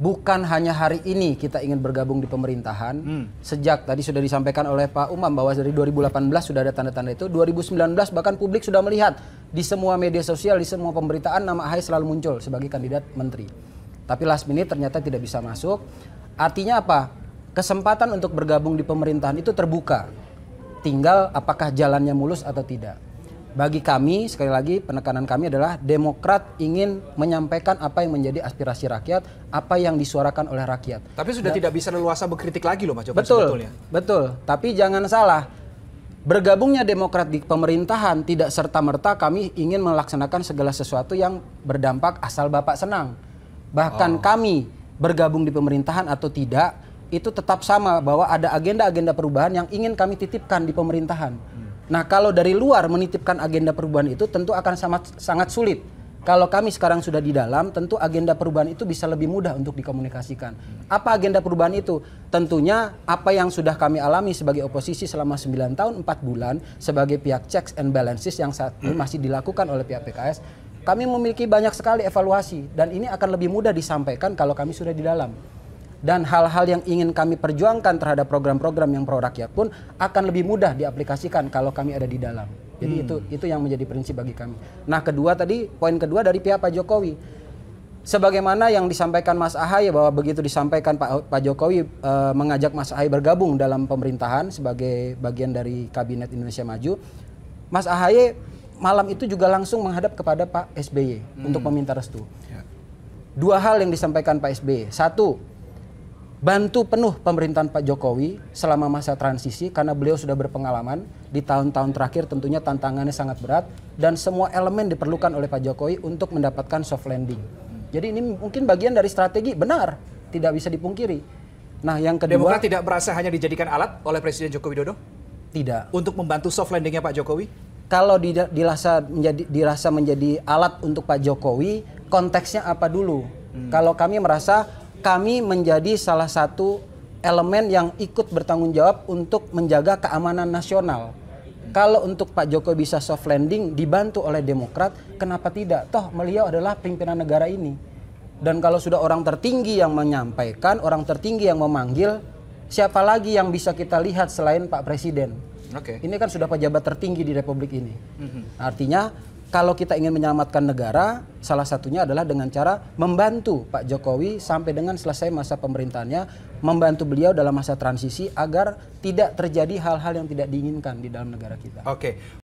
bukan hanya hari ini kita ingin bergabung di pemerintahan. Hmm. Sejak tadi sudah disampaikan oleh Pak Umam bahwa dari 2018 sudah ada tanda-tanda itu, 2019 bahkan publik sudah melihat di semua media sosial, di semua pemberitaan nama Ahy selalu muncul sebagai kandidat menteri. Tapi last minute ternyata tidak bisa masuk. Artinya apa? Kesempatan untuk bergabung di pemerintahan itu terbuka. Tinggal apakah jalannya mulus atau tidak bagi kami sekali lagi penekanan kami adalah Demokrat ingin menyampaikan apa yang menjadi aspirasi rakyat, apa yang disuarakan oleh rakyat. Tapi sudah Dan, tidak bisa leluasa berkritik lagi loh Mas Jokowi betul, sebetulnya. Betul. Tapi jangan salah. Bergabungnya Demokrat di pemerintahan tidak serta-merta kami ingin melaksanakan segala sesuatu yang berdampak asal Bapak senang. Bahkan oh. kami bergabung di pemerintahan atau tidak itu tetap sama bahwa ada agenda-agenda perubahan yang ingin kami titipkan di pemerintahan. Nah, kalau dari luar menitipkan agenda perubahan itu tentu akan sangat sangat sulit. Kalau kami sekarang sudah di dalam, tentu agenda perubahan itu bisa lebih mudah untuk dikomunikasikan. Apa agenda perubahan itu? Tentunya apa yang sudah kami alami sebagai oposisi selama 9 tahun 4 bulan sebagai pihak checks and balances yang saat ini masih dilakukan oleh pihak PKS, kami memiliki banyak sekali evaluasi dan ini akan lebih mudah disampaikan kalau kami sudah di dalam dan hal-hal yang ingin kami perjuangkan terhadap program-program yang pro rakyat pun akan lebih mudah diaplikasikan kalau kami ada di dalam. Jadi hmm. itu itu yang menjadi prinsip bagi kami. Nah, kedua tadi poin kedua dari pihak Pak Jokowi. Sebagaimana yang disampaikan Mas Ahaye bahwa begitu disampaikan Pak Pak Jokowi e, mengajak Mas Ahaye bergabung dalam pemerintahan sebagai bagian dari kabinet Indonesia Maju, Mas Ahaye malam itu juga langsung menghadap kepada Pak SBY hmm. untuk meminta restu. Ya. Dua hal yang disampaikan Pak SBY. Satu, bantu penuh pemerintahan Pak Jokowi selama masa transisi karena beliau sudah berpengalaman di tahun-tahun terakhir tentunya tantangannya sangat berat dan semua elemen diperlukan oleh Pak Jokowi untuk mendapatkan soft landing. Jadi ini mungkin bagian dari strategi benar, tidak bisa dipungkiri. Nah, yang kedua Demokrat tidak merasa hanya dijadikan alat oleh Presiden Joko Widodo? Tidak. Untuk membantu soft landingnya Pak Jokowi? Kalau dirasa menjadi dirasa menjadi alat untuk Pak Jokowi, konteksnya apa dulu? Hmm. Kalau kami merasa kami menjadi salah satu elemen yang ikut bertanggung jawab untuk menjaga keamanan nasional. Kalau untuk Pak Jokowi bisa soft landing dibantu oleh Demokrat, kenapa tidak? Toh beliau adalah pimpinan negara ini. Dan kalau sudah orang tertinggi yang menyampaikan, orang tertinggi yang memanggil, siapa lagi yang bisa kita lihat selain Pak Presiden? Oke. Okay. Ini kan sudah pejabat tertinggi di Republik ini. Mm -hmm. Artinya kalau kita ingin menyelamatkan negara, salah satunya adalah dengan cara membantu Pak Jokowi sampai dengan selesai masa pemerintahannya, membantu beliau dalam masa transisi agar tidak terjadi hal-hal yang tidak diinginkan di dalam negara kita. Oke.